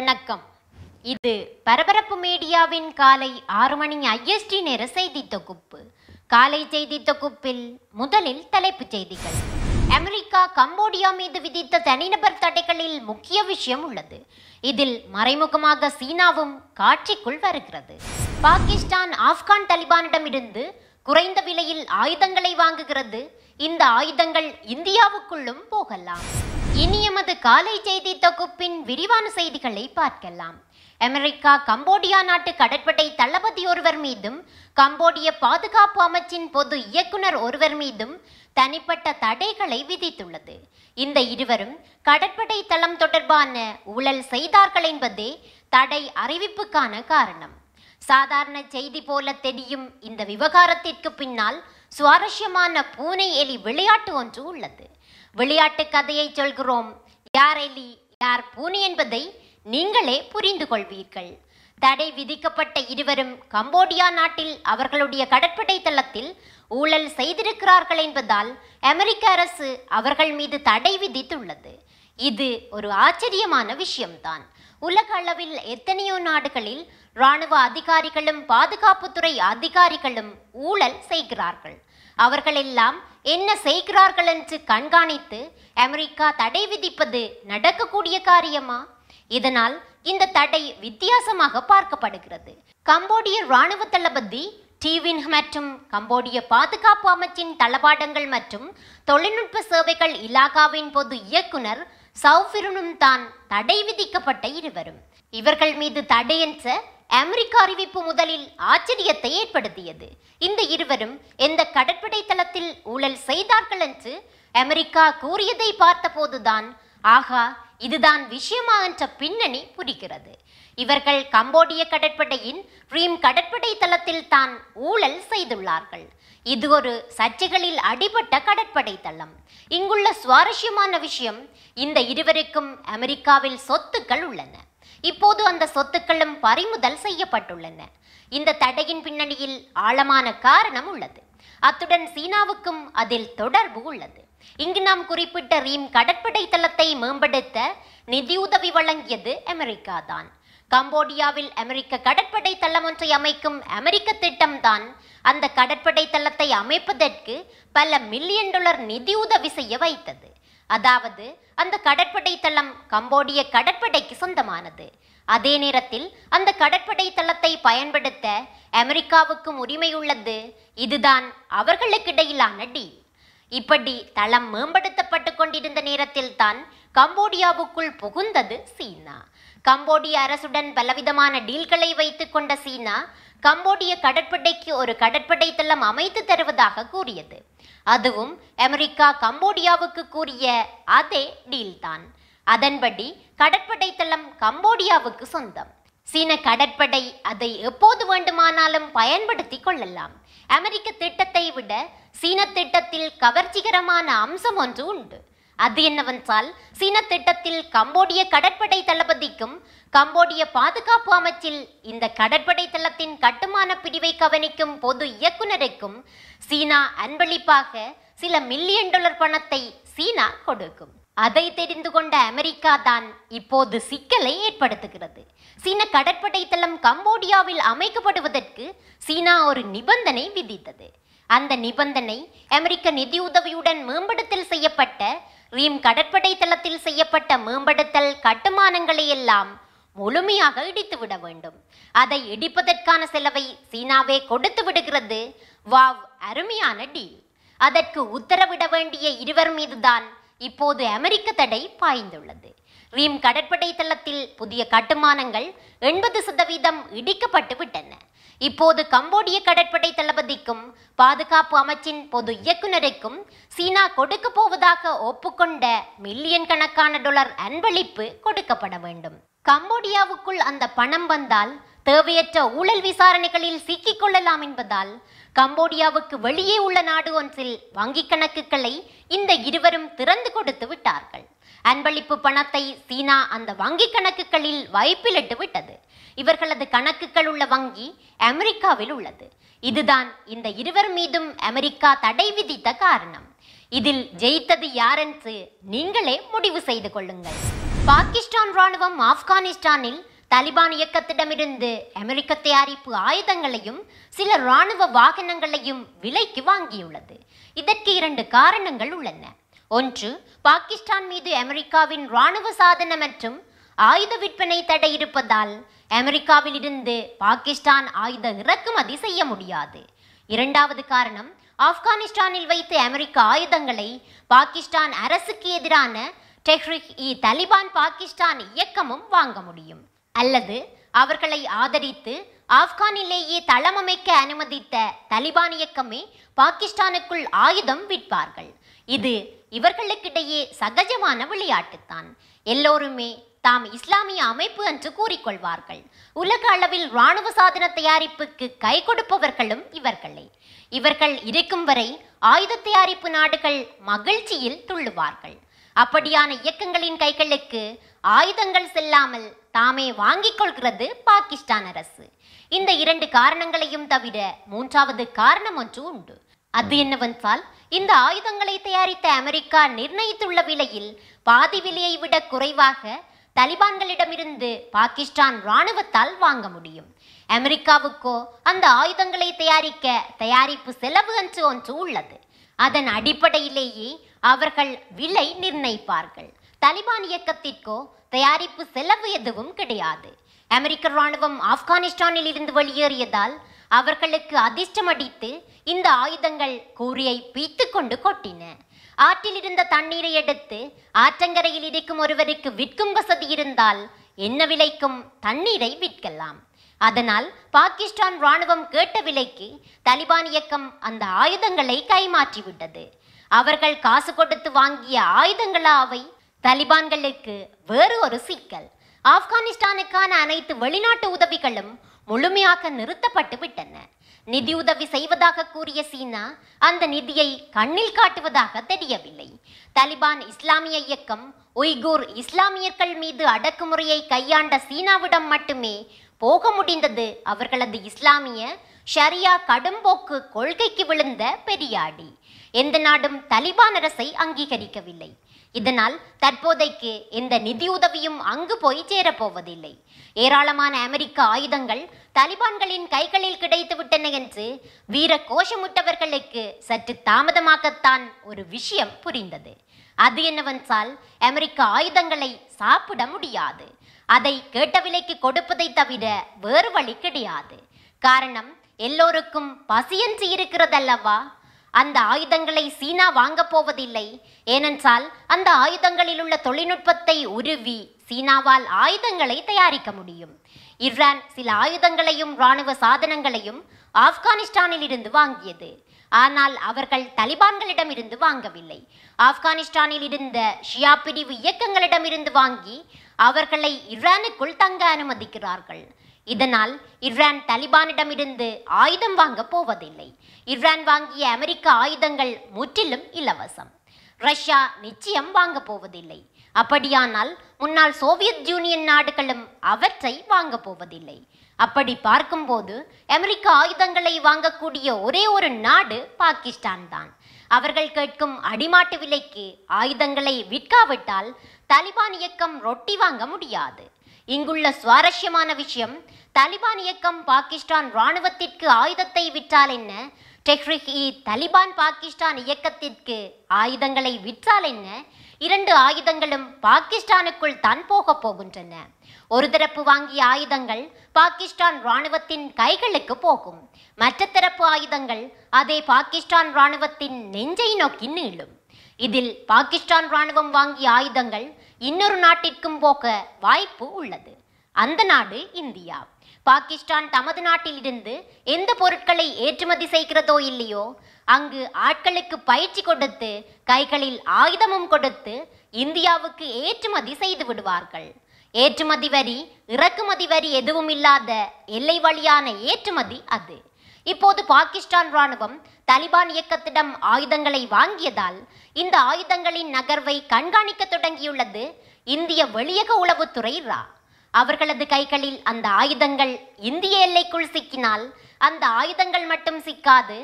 வணக்கம் இது பரபரப்பு மீடியாவின் காலை ஆறு மணி ஐஎஸ்டி நேர செய்தி தொகுப்பு காலை செய்தி தொகுப்பில் முதலில் தலைப்புச் செய்திகள் அமெரிக்கா கம்போடியா மீது விதித்த தனிநபர் தடைகளில் முக்கிய விஷயம் உள்ளது இதில் மறைமுகமாக சீனாவும் காட்சிக்குள் வருகிறது பாகிஸ்தான் ஆப்கான் தலிபானிடமிருந்து குறைந்த விலையில் ஆயுதங்களை வாங்குகிறது இந்த ஆயுதங்கள் இந்தியாவுக்குள்ளும் போகலாம் இனியமது காலை செய்தி தொகுப்பின் விரிவான செய்திகளை பார்க்கலாம் அமெரிக்கா கம்போடியா நாட்டு கடற்படை தளபதி ஒருவர் மீதும் கம்போடிய பாதுகாப்பு அமைச்சின் பொது இயக்குனர் ஒருவர் மீதும் தனிப்பட்ட தடைகளை விதித்துள்ளது இந்த இருவரும் கடற்படை தளம் தொடர்பான ஊழல் செய்தார்கள் என்பதே தடை அறிவிப்புக்கான காரணம் சாதாரண செய்தி போல தெரியும் இந்த விவகாரத்திற்கு பின்னால் சுவாரஸ்யமான பூனை எலி விளையாட்டு ஒன்று உள்ளது விளையாட்டு கதையை சொல்கிறோம் யார் எலி யார் பூனி என்பதை நீங்களே புரிந்து கொள்வீர்கள் தடை விதிக்கப்பட்ட இருவரும் கம்போடியா நாட்டில் அவர்களுடைய கடற்படை தளத்தில் ஊழல் செய்திருக்கிறார்கள் என்பதால் அமெரிக்க அரசு அவர்கள் மீது தடை விதித்துள்ளது இது ஒரு ஆச்சரியமான விஷயம்தான் உலக அளவில் எத்தனையோ நாடுகளில் இராணுவ அதிகாரிகளும் பாதுகாப்புத்துறை அதிகாரிகளும் ஊழல் செய்கிறார்கள் அவர்களெல்லாம் என்ன செய்கிறார்கள் என்று கண்காணித்து அமெரிக்கா தடை விதிப்பது நடக்கக்கூடிய காரியமா இதனால் இந்த தடை வித்தியாசமாக பார்க்கப்படுகிறது கம்போடிய இராணுவ தளபதி டிவின் மற்றும் கம்போடிய பாதுகாப்பு அமைச்சின் தளபாடங்கள் மற்றும் தொழில்நுட்ப சேவைகள் இலாகாவின் பொது இயக்குனர் சௌஃபிரனும் தான் தடை விதிக்கப்பட்ட இருவரும் இவர்கள் மீது தடை என்ற அமெரிக்கா அறிவிப்பு முதலில் ஆச்சரியத்தை ஏற்படுத்தியது இந்த இருவரும் எந்த கடற்படை தளத்தில் ஊழல் செய்தார்கள் என்று அமெரிக்கா கூறியதை பார்த்தபோதுதான் ஆகா இதுதான் விஷயமா என்ற பின்னணி புரிகிறது இவர்கள் கம்போடிய கடற்படையின் ரீம் கடற்படை தளத்தில் தான் ஊழல் செய்துள்ளார்கள் இது ஒரு சர்ச்சைகளில் அடிபட்ட கடற்படை தளம் இங்குள்ள சுவாரஸ்யமான விஷயம் இந்த இருவருக்கும் அமெரிக்காவில் சொத்துக்கள் உள்ளன இப்போது அந்த சொத்துக்களும் பறிமுதல் செய்யப்பட்டுள்ளன இந்த தடையின் பின்னணியில் ஆழமான காரணம் உள்ளது அத்துடன் சீனாவுக்கும் அதில் தொடர்பு உள்ளது இங்கு நாம் குறிப்பிட்ட ரீம் கடற்படை தளத்தை மேம்படுத்த நிதியுதவி வழங்கியது அமெரிக்கா தான் கம்போடியாவில் அமெரிக்க கடற்படை தளம் ஒன்றை அமைக்கும் அமெரிக்க திட்டம்தான் அந்த கடற்படை தளத்தை அமைப்பதற்கு பல மில்லியன் டாலர் நிதியுதவி செய்ய வைத்தது அதாவது அந்த கடற்படை தளம் கம்போடிய கடற்படைக்கு சொந்தமானது அதே நேரத்தில் அந்த கடற்படை தளத்தை பயன்படுத்த அமெரிக்காவுக்கும் உரிமை உள்ளது இதுதான் அவர்களுக்கிடையிலான டீல் இப்படி தளம் மேம்படுத்தப்பட்டு கொண்டிருந்த நேரத்தில் தான் கம்போடியாவுக்குள் புகுந்தது சீனா கம்போடிய அரசுடன் பலவிதமான டீல்களை வைத்து கொண்ட சீனா கம்போடிய கடற்படைக்கு ஒரு கடற்படை தளம் அமைத்து தருவதாக கூறியது அதுவும் அமெரிக்கா கம்போடியாவுக்கு கூறிய அதே டீல் தான் அதன்படி கடற்படை தளம் கம்போடியாவுக்கு சொந்தம் சீன கடற்படை அதை எப்போது வேண்டுமானாலும் பயன்படுத்தி கொள்ளலாம் அமெரிக்க திட்டத்தை விட சீன திட்டத்தில் கவர்ச்சிகரமான அம்சம் ஒன்று உண்டு அது என்னவென்றால் சீன திட்டத்தில் கம்போடிய கடற்படை தளபதிக்கும் கம்போடிய பாதுகாப்பு அமைச்சில் இந்த கடற்படை தளத்தின் கட்டுமான பிரிவை கவனிக்கும் பொது இயக்குநருக்கும் சீனா அன்பளிப்பாக சில மில்லியன் டாலர் பணத்தை சீனா கொடுக்கும் அதை தெரிந்து கொண்ட அமெரிக்கா தான் இப்போது சிக்கலை ஏற்படுத்துகிறது சீன கடற்படை தளம் கம்போடியாவில் அமைக்கப்படுவதற்கு சீனா ஒரு நிபந்தனை விதித்தது அந்த நிபந்தனை அமெரிக்க நிதியுதவியுடன் மேம்படுத்தல் செய்யப்பட்ட ரீம் கடற்படை தளத்தில் செய்யப்பட்ட மேம்படுத்தல் கட்டுமானங்களை எல்லாம் முழுமையாக இடித்துவிட வேண்டும் அதை இடிப்பதற்கான செலவை சீனாவே கொடுத்து விடுகிறது வாவ் அருமையான டீல் அதற்கு உத்தரவிட வேண்டிய இருவர் மீதுதான் இப்போது அமெரிக்க தடை பாய்ந்துள்ளது ரீம் கடற்படை தளத்தில் புதிய கட்டுமானங்கள் எண்பது சதவீதம் இடிக்கப்பட்டு விட்டன இப்போது கம்போடிய கடற்படை தளபதிக்கும் பாதுகாப்பு அமைச்சின் பொது இயக்குநருக்கும் சீனா கொடுக்க போவதாக ஒப்புக்கொண்ட மில்லியன் கணக்கான டொலர் அன்பளிப்பு கொடுக்கப்பட வேண்டும் கம்போடியாவுக்குள் அந்த பணம் வந்தால் தேவையற்ற ஊழல் விசாரணைகளில் சிக்கிக் கொள்ளலாம் என்பதால் கம்போடியாவுக்கு வெளியே உள்ள நாடு ஒன்றில் வங்கிக் கணக்குகளை இந்த இருவரும் திறந்து கொடுத்து விட்டார்கள் அன்பளிப்பு பணத்தை சீனா அந்த வங்கி கணக்குகளில் வைப்பிலிட்டு விட்டது இவர்களது கணக்குகள் உள்ள வங்கி அமெரிக்காவில் உள்ளது இதுதான் இந்த இருவர் மீதும் அமெரிக்கா தடை விதித்த காரணம் இதில் ஜெயித்தது யார் என்று நீங்களே முடிவு செய்து கொள்ளுங்கள் பாகிஸ்தான் ராணுவம் ஆப்கானிஸ்தானில் தலிபான் இயக்கத்திடமிருந்து அமெரிக்க தயாரிப்பு ஆயுதங்களையும் சில இராணுவ வாகனங்களையும் விலைக்கு வாங்கியுள்ளது இதற்கு இரண்டு காரணங்கள் உள்ளன ஒன்று பாகிஸ்தான் மீது அமெரிக்காவின் இராணுவ சாதன மற்றும் ஆயுத விற்பனை தடை இருப்பதால் அமெரிக்காவில் இருந்து பாகிஸ்தான் ஆயுத இறக்குமதி செய்ய முடியாது இரண்டாவது காரணம் ஆப்கானிஸ்தானில் வைத்து அமெரிக்க ஆயுதங்களை பாகிஸ்தான் அரசுக்கு எதிரான டெஹ்ரிக் இ தலிபான் பாகிஸ்தான் இயக்கமும் வாங்க முடியும் அல்லது அவர்களை ஆதரித்து ஆப்கானிலேயே தளமமைக்க அனுமதித்த தலிபான் இயக்கமே பாகிஸ்தானுக்குள் ஆயுதம் விற்பார்கள் இது இவர்களுக்கிடையே சகஜமான விளையாட்டுத்தான் எல்லோருமே தாம் இஸ்லாமிய அமைப்பு என்று கூறிக்கொள்வார்கள் உலக அளவில் இராணுவ சாதன தயாரிப்புக்கு கை கொடுப்பவர்களும் இவர்களே இவர்கள் இருக்கும் வரை ஆயுத தயாரிப்பு நாடுகள் மகிழ்ச்சியில் துள்ளுவார்கள் அப்படியான இயக்கங்களின் கைகளுக்கு ஆயுதங்கள் செல்லாமல் தாமே வாங்கிக் கொள்கிறது பாகிஸ்தான் அரசு இந்த இரண்டு காரணங்களையும் தவிர மூன்றாவது காரணம் ஒன்று உண்டு அது என்னவென்றால் இந்த ஆயுதங்களை தயாரித்த அமெரிக்கா நிர்ணயித்துள்ள விலையில் பாதி விலையை விட குறைவாக தலிபான்களிடமிருந்து பாகிஸ்தான் இராணுவத்தால் வாங்க முடியும் அமெரிக்காவுக்கோ அந்த ஆயுதங்களை தயாரிக்க தயாரிப்பு செலவு என்று ஒன்று உள்ளது அதன் அடிப்படையிலேயே அவர்கள் விலை நிர்ணயிப்பார்கள் தலிபான் இயக்கத்திற்கோ தயாரிப்பு செலவு எதுவும் கிடையாது அமெரிக்க ராணுவம் ஆப்கானிஸ்தானில் இருந்து வெளியேறியதால் அவர்களுக்கு அதிர்ஷ்டமடித்து அடித்து இந்த ஆயுதங்கள் கூறியை பீத்து கொண்டு கொட்டின ஆற்றில் இருந்த தண்ணீரை எடுத்து ஆற்றங்கரையில் இருக்கும் ஒருவருக்கு விற்கும் வசதி இருந்தால் என்ன விலைக்கும் தண்ணீரை விற்கலாம் அதனால் பாகிஸ்தான் ராணுவம் கேட்ட விலைக்கு தலிபான் இயக்கம் அந்த ஆயுதங்களை கைமாற்றிவிட்டது அவர்கள் காசு கொடுத்து வாங்கிய ஆயுதங்களாவை தலிபான்களுக்கு வேறு ஒரு சிக்கல் ஆப்கானிஸ்தானுக்கான அனைத்து வெளிநாட்டு உதவிகளும் முழுமையாக நிறுத்தப்பட்டு விட்டன நிதியுதவி செய்வதாக கூறிய சீனா அந்த நிதியை கண்ணில் காட்டுவதாக தெரியவில்லை தலிபான் இஸ்லாமிய இயக்கம் உய்கூர் இஸ்லாமியர்கள் மீது அடக்குமுறையை கையாண்ட சீனாவிடம் மட்டுமே போக முடிந்தது அவர்களது இஸ்லாமிய ஷரியா கடும்போக்கு கொள்கைக்கு விழுந்த பெரியாடி எந்த நாடும் தலிபான் அரசை அங்கீகரிக்கவில்லை இதனால் தற்போதைக்கு எந்த நிதியுதவியும் அங்கு போய் சேரப்போவதில்லை ஏராளமான அமெரிக்க ஆயுதங்கள் தலிபான்களின் கைகளில் கிடைத்துவிட்டன என்று வீர கோஷமுட்டவர்களுக்கு சற்று தாமதமாகத்தான் ஒரு விஷயம் புரிந்தது அது என்னவென்றால் அமெரிக்க ஆயுதங்களை சாப்பிட முடியாது அதை கேட்ட விலைக்கு கொடுப்பதை தவிர வேறு வழி கிடையாது காரணம் எல்லோருக்கும் பசியன்று இருக்கிறதல்லவா அந்த ஆயுதங்களை சீனா வாங்கப் போவதில்லை ஏனென்றால் அந்த ஆயுதங்களில் உள்ள தொழில்நுட்பத்தை உருவி சீனாவால் ஆயுதங்களை தயாரிக்க முடியும் ஈரான் சில ஆயுதங்களையும் ராணுவ சாதனங்களையும் ஆப்கானிஸ்தானில் இருந்து வாங்கியது ஆனால் அவர்கள் தலிபான்களிடம் இருந்து வாங்கவில்லை ஆப்கானிஸ்தானில் இருந்த ஷியா பிரிவு இயக்கங்களிடம் இருந்து வாங்கி அவர்களை ஈரானுக்குள் தங்க அனுமதிக்கிறார்கள் இதனால் ஈரான் தலிபானிடமிருந்து ஆயுதம் வாங்க போவதில்லை ஈரான் வாங்கிய அமெரிக்க ஆயுதங்கள் முற்றிலும் இலவசம் ரஷ்யா நிச்சயம் வாங்க போவதில்லை அப்படியானால் முன்னாள் சோவியத் யூனியன் நாடுகளும் அவற்றை வாங்கப் போவதில்லை அப்படி பார்க்கும்போது அமெரிக்க ஆயுதங்களை வாங்கக்கூடிய ஒரே ஒரு நாடு பாகிஸ்தான் தான் அவர்கள் கேட்கும் அடிமாட்டு விலைக்கு ஆயுதங்களை விற்காவிட்டால் தாலிபான் இயக்கம் ரொட்டி வாங்க முடியாது இங்குள்ள சுவாரஸ்யமான விஷயம் தாலிபான் இயக்கம் பாகிஸ்தான் இராணுவத்திற்கு ஆயுதத்தை விற்றால் என்ன டெஹ்ரிக் இ பாகிஸ்தான் இயக்கத்திற்கு ஆயுதங்களை விற்றால் என்ன இரண்டு ஆயுதங்களும் பாகிஸ்தானுக்குள் தான் போகப் போகின்றன ஒரு தரப்பு வாங்கிய ஆயுதங்கள் பாகிஸ்தான் ராணுவத்தின் கைகளுக்கு போகும் மற்ற தரப்பு ஆயுதங்கள் அதே பாகிஸ்தான் ராணுவத்தின் நெஞ்சை நோக்கி நீளும் இதில் பாகிஸ்தான் ராணுவம் வாங்கிய ஆயுதங்கள் இன்னொரு நாட்டிற்கும் போக வாய்ப்பு உள்ளது அந்த நாடு இந்தியா பாகிஸ்தான் தமது நாட்டிலிருந்து எந்த பொருட்களை ஏற்றுமதி செய்கிறதோ இல்லையோ அங்கு ஆட்களுக்கு பயிற்சி கொடுத்து கைகளில் ஆயுதமும் கொடுத்து இந்தியாவுக்கு ஏற்றுமதி செய்து விடுவார்கள் ஏற்றுமதி வரி இறக்குமதி வரி எதுவும் இல்லாத எல்லை வழியான ஏற்றுமதி அது இப்போது பாகிஸ்தான் ராணுவம் தலிபான் இயக்கத்திடம் ஆயுதங்களை வாங்கியதால் இந்த ஆயுதங்களின் நகர்வை கண்காணிக்க தொடங்கியுள்ளது இந்திய வெளியக உளவுத்துறை ரா அவர்களது கைகளில் அந்த ஆயுதங்கள் இந்திய எல்லைக்குள் சிக்கினால் அந்த ஆயுதங்கள் மட்டும் சிக்காது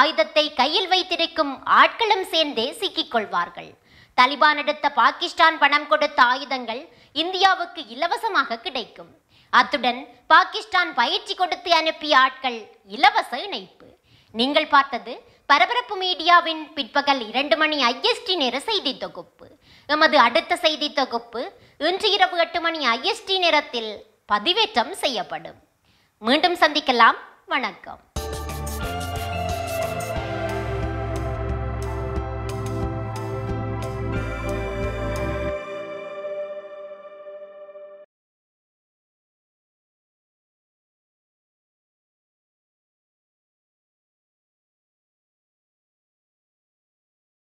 ஆயுதத்தை கையில் வைத்திருக்கும் ஆட்களும் சேர்ந்தே சிக்கிக் கொள்வார்கள் தலிபான் எடுத்த பாகிஸ்தான் பணம் கொடுத்த ஆயுதங்கள் இந்தியாவுக்கு இலவசமாக கிடைக்கும் அத்துடன் பாகிஸ்தான் பயிற்சி கொடுத்து அனுப்பிய ஆட்கள் இலவச இணைப்பு நீங்கள் பார்த்தது பரபரப்பு மீடியாவின் பிற்பகல் இரண்டு மணி ஐஎஸ்டி நேர செய்தி தொகுப்பு எமது அடுத்த செய்தி தொகுப்பு இன்று இரவு எட்டு மணி ஐஎஸ்டி நேரத்தில் பதிவேற்றம் செய்யப்படும் மீண்டும் சந்திக்கலாம் வணக்கம்